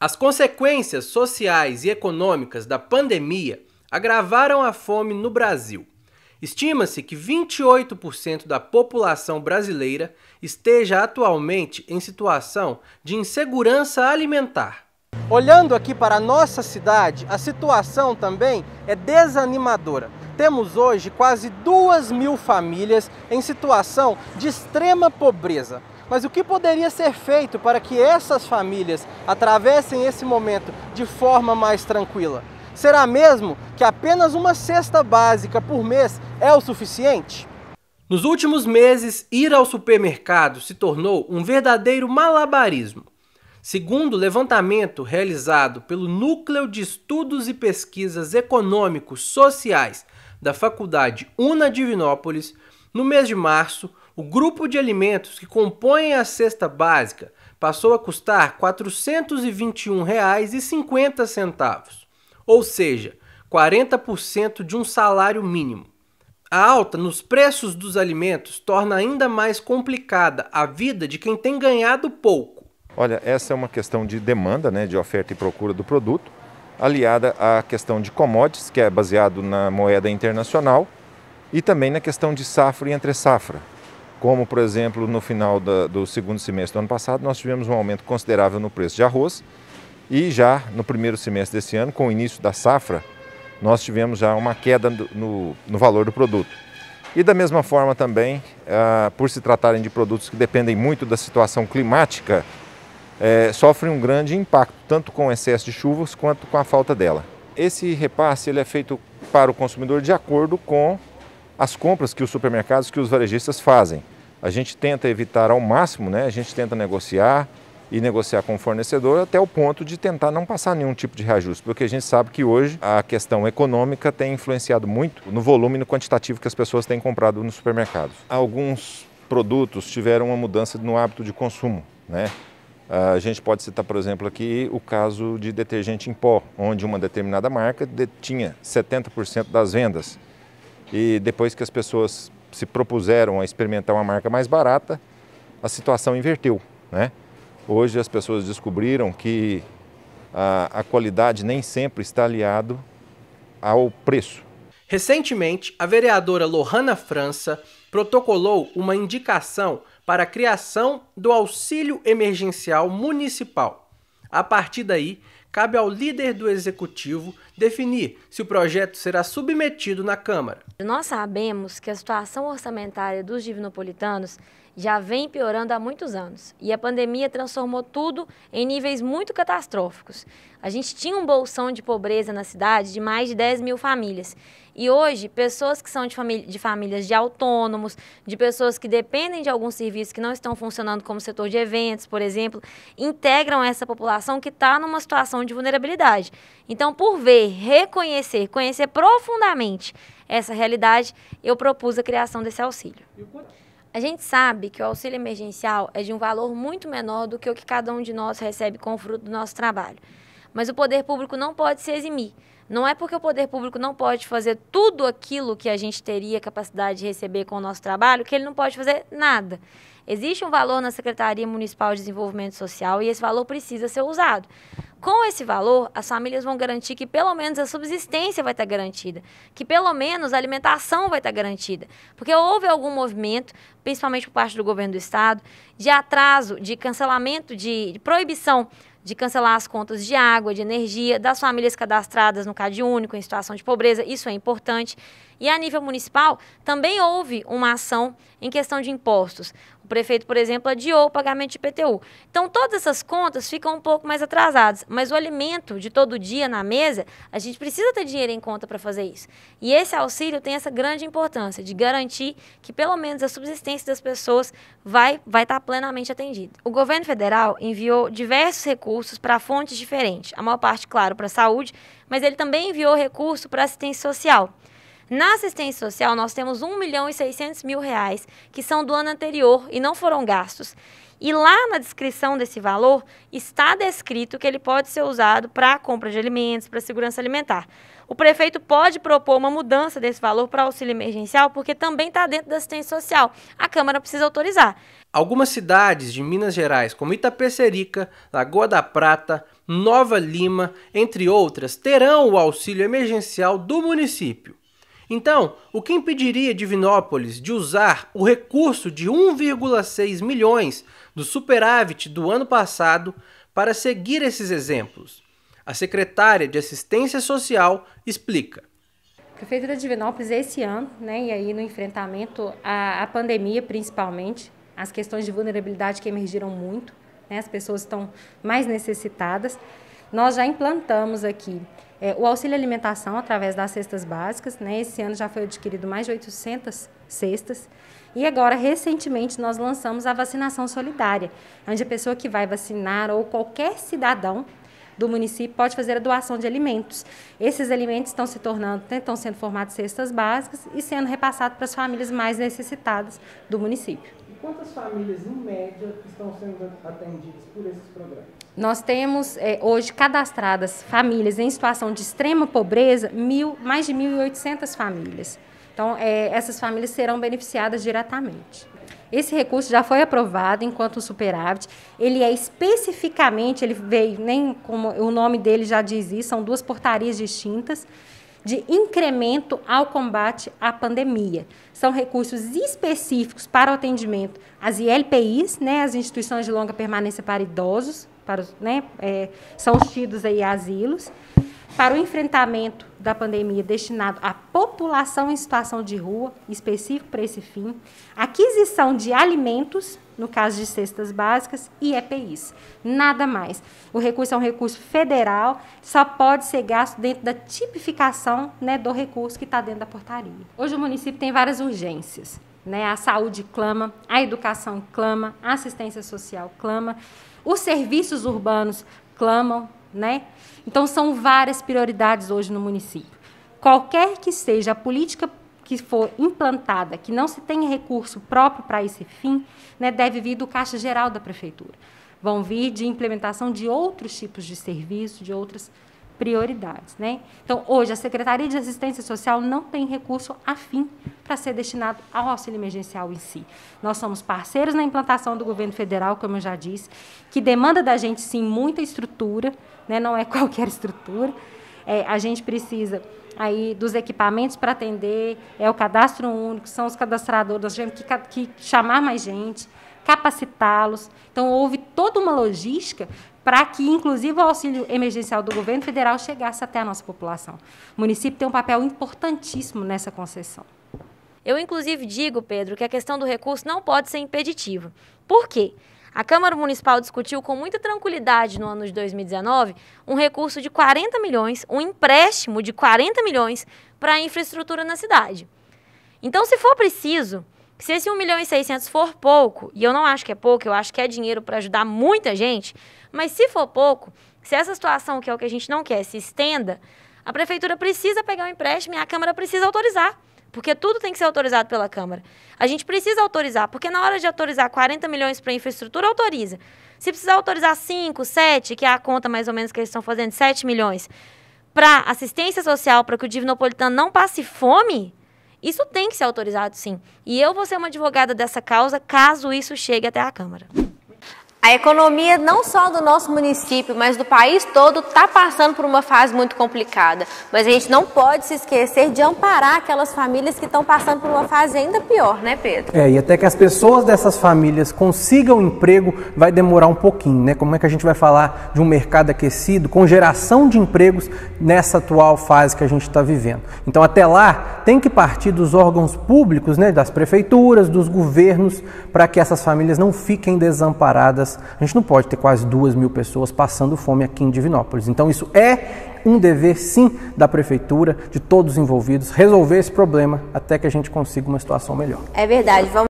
As consequências sociais e econômicas da pandemia agravaram a fome no Brasil. Estima-se que 28% da população brasileira esteja atualmente em situação de insegurança alimentar. Olhando aqui para a nossa cidade, a situação também é desanimadora. Temos hoje quase 2 mil famílias em situação de extrema pobreza. Mas o que poderia ser feito para que essas famílias atravessem esse momento de forma mais tranquila? Será mesmo que apenas uma cesta básica por mês é o suficiente? Nos últimos meses, ir ao supermercado se tornou um verdadeiro malabarismo. Segundo o levantamento realizado pelo Núcleo de Estudos e Pesquisas Econômicos Sociais da Faculdade Una Divinópolis, no mês de março, o grupo de alimentos que compõem a cesta básica passou a custar R$ 421,50, ou seja, 40% de um salário mínimo. A alta nos preços dos alimentos torna ainda mais complicada a vida de quem tem ganhado pouco. Olha, essa é uma questão de demanda, né, de oferta e procura do produto, aliada à questão de commodities, que é baseado na moeda internacional, e também na questão de safra e entre safra como por exemplo no final da, do segundo semestre do ano passado nós tivemos um aumento considerável no preço de arroz e já no primeiro semestre desse ano, com o início da safra, nós tivemos já uma queda no, no valor do produto. E da mesma forma também, ah, por se tratarem de produtos que dependem muito da situação climática, eh, sofrem um grande impacto, tanto com o excesso de chuvas quanto com a falta dela. Esse repasse ele é feito para o consumidor de acordo com as compras que os supermercados, que os varejistas fazem. A gente tenta evitar ao máximo, né? a gente tenta negociar e negociar com o fornecedor até o ponto de tentar não passar nenhum tipo de reajuste, porque a gente sabe que hoje a questão econômica tem influenciado muito no volume e no quantitativo que as pessoas têm comprado nos supermercados. Alguns produtos tiveram uma mudança no hábito de consumo. Né? Ah, a gente pode citar, por exemplo, aqui o caso de detergente em pó, onde uma determinada marca tinha 70% das vendas. E depois que as pessoas se propuseram a experimentar uma marca mais barata, a situação inverteu. Né? Hoje as pessoas descobriram que a, a qualidade nem sempre está aliado ao preço. Recentemente, a vereadora Lohana França protocolou uma indicação para a criação do auxílio emergencial municipal. A partir daí, cabe ao líder do executivo definir se o projeto será submetido na Câmara. Nós sabemos que a situação orçamentária dos divinopolitanos já vem piorando há muitos anos e a pandemia transformou tudo em níveis muito catastróficos. A gente tinha um bolsão de pobreza na cidade de mais de 10 mil famílias e hoje, pessoas que são de, famí de famílias de autônomos, de pessoas que dependem de alguns serviços que não estão funcionando, como o setor de eventos, por exemplo, integram essa população que está numa situação de vulnerabilidade. Então, por ver, reconhecer, conhecer profundamente essa realidade, eu propus a criação desse auxílio. A gente sabe que o auxílio emergencial é de um valor muito menor do que o que cada um de nós recebe com o fruto do nosso trabalho. Mas o poder público não pode se eximir não é porque o poder público não pode fazer tudo aquilo que a gente teria capacidade de receber com o nosso trabalho, que ele não pode fazer nada. Existe um valor na Secretaria Municipal de Desenvolvimento Social e esse valor precisa ser usado. Com esse valor, as famílias vão garantir que pelo menos a subsistência vai estar garantida, que pelo menos a alimentação vai estar garantida. Porque houve algum movimento, principalmente por parte do governo do estado, de atraso, de cancelamento, de, de proibição de cancelar as contas de água, de energia, das famílias cadastradas no Cade único em situação de pobreza, isso é importante. E a nível municipal, também houve uma ação em questão de impostos. O prefeito, por exemplo, adiou o pagamento de IPTU. Então, todas essas contas ficam um pouco mais atrasadas, mas o alimento de todo dia na mesa, a gente precisa ter dinheiro em conta para fazer isso. E esse auxílio tem essa grande importância de garantir que pelo menos a subsistência das pessoas vai vai estar tá plenamente atendida. O governo federal enviou diversos recursos para fontes diferentes, a maior parte, claro, para a saúde, mas ele também enviou recurso para assistência social. Na assistência social, nós temos 1 milhão e 600 mil reais que são do ano anterior e não foram gastos. E lá na descrição desse valor está descrito que ele pode ser usado para compra de alimentos, para segurança alimentar. O prefeito pode propor uma mudança desse valor para auxílio emergencial, porque também está dentro da assistência social. A Câmara precisa autorizar. Algumas cidades de Minas Gerais, como Itapecerica, Lagoa da Prata, Nova Lima, entre outras, terão o auxílio emergencial do município. Então, o que impediria Divinópolis de usar o recurso de 1,6 milhões do superávit do ano passado para seguir esses exemplos? A secretária de Assistência Social explica. Prefeitura de Divinópolis, esse ano, né, e aí no enfrentamento à, à pandemia principalmente, as questões de vulnerabilidade que emergiram muito, né, as pessoas estão mais necessitadas. Nós já implantamos aqui é, o auxílio alimentação através das cestas básicas, né? Esse ano já foi adquirido mais de 800 cestas. E agora, recentemente, nós lançamos a vacinação solidária, onde a pessoa que vai vacinar ou qualquer cidadão do município pode fazer a doação de alimentos. Esses alimentos estão se tornando, né, estão sendo formados cestas básicas e sendo repassados para as famílias mais necessitadas do município. E quantas famílias, em média, estão sendo atendidas por esses programas? Nós temos é, hoje cadastradas famílias em situação de extrema pobreza, mil, mais de 1.800 famílias. Então, é, essas famílias serão beneficiadas diretamente. Esse recurso já foi aprovado enquanto superávit. Ele é especificamente, ele veio, nem como o nome dele já diz isso, são duas portarias distintas de incremento ao combate à pandemia. São recursos específicos para o atendimento às ILPIs, né, as instituições de longa permanência para idosos, para os, né, é, são os tidos aí asilos, para o enfrentamento da pandemia destinado à população em situação de rua, específico para esse fim, aquisição de alimentos, no caso de cestas básicas, e EPIs. Nada mais. O recurso é um recurso federal, só pode ser gasto dentro da tipificação né, do recurso que está dentro da portaria. Hoje o município tem várias urgências. Né, a saúde clama, a educação clama, a assistência social clama. Os serviços urbanos clamam, né? Então são várias prioridades hoje no município. Qualquer que seja a política que for implantada, que não se tenha recurso próprio para esse fim, né, deve vir do Caixa Geral da Prefeitura. Vão vir de implementação de outros tipos de serviço, de outras prioridades. Né? Então, hoje, a Secretaria de Assistência Social não tem recurso afim para ser destinado ao auxílio emergencial em si. Nós somos parceiros na implantação do governo federal, como eu já disse, que demanda da gente, sim, muita estrutura, né? não é qualquer estrutura. É, a gente precisa aí dos equipamentos para atender, é o cadastro único, são os cadastradores, nós tivemos que, que chamar mais gente, capacitá-los. Então, houve toda uma logística para que, inclusive, o auxílio emergencial do governo federal chegasse até a nossa população. O município tem um papel importantíssimo nessa concessão. Eu, inclusive, digo, Pedro, que a questão do recurso não pode ser impeditiva. Por quê? A Câmara Municipal discutiu com muita tranquilidade no ano de 2019 um recurso de 40 milhões, um empréstimo de 40 milhões para a infraestrutura na cidade. Então, se for preciso, que se esse 1 milhão e 600 for pouco, e eu não acho que é pouco, eu acho que é dinheiro para ajudar muita gente, mas se for pouco, se essa situação, que é o que a gente não quer, se estenda, a prefeitura precisa pegar o um empréstimo e a Câmara precisa autorizar. Porque tudo tem que ser autorizado pela Câmara. A gente precisa autorizar, porque na hora de autorizar 40 milhões para infraestrutura, autoriza. Se precisar autorizar 5, 7, que é a conta mais ou menos que eles estão fazendo, 7 milhões, para assistência social, para que o divinopolitano não passe fome, isso tem que ser autorizado, sim. E eu vou ser uma advogada dessa causa caso isso chegue até a Câmara. A economia não só do nosso município, mas do país todo está passando por uma fase muito complicada. Mas a gente não pode se esquecer de amparar aquelas famílias que estão passando por uma fase ainda pior, né, Pedro? É, e até que as pessoas dessas famílias consigam emprego vai demorar um pouquinho, né? Como é que a gente vai falar de um mercado aquecido com geração de empregos nessa atual fase que a gente está vivendo? Então, até lá, tem que partir dos órgãos públicos, né, das prefeituras, dos governos, para que essas famílias não fiquem desamparadas a gente não pode ter quase duas mil pessoas passando fome aqui em Divinópolis. Então, isso é um dever, sim, da prefeitura, de todos os envolvidos, resolver esse problema até que a gente consiga uma situação melhor. É verdade. Vamos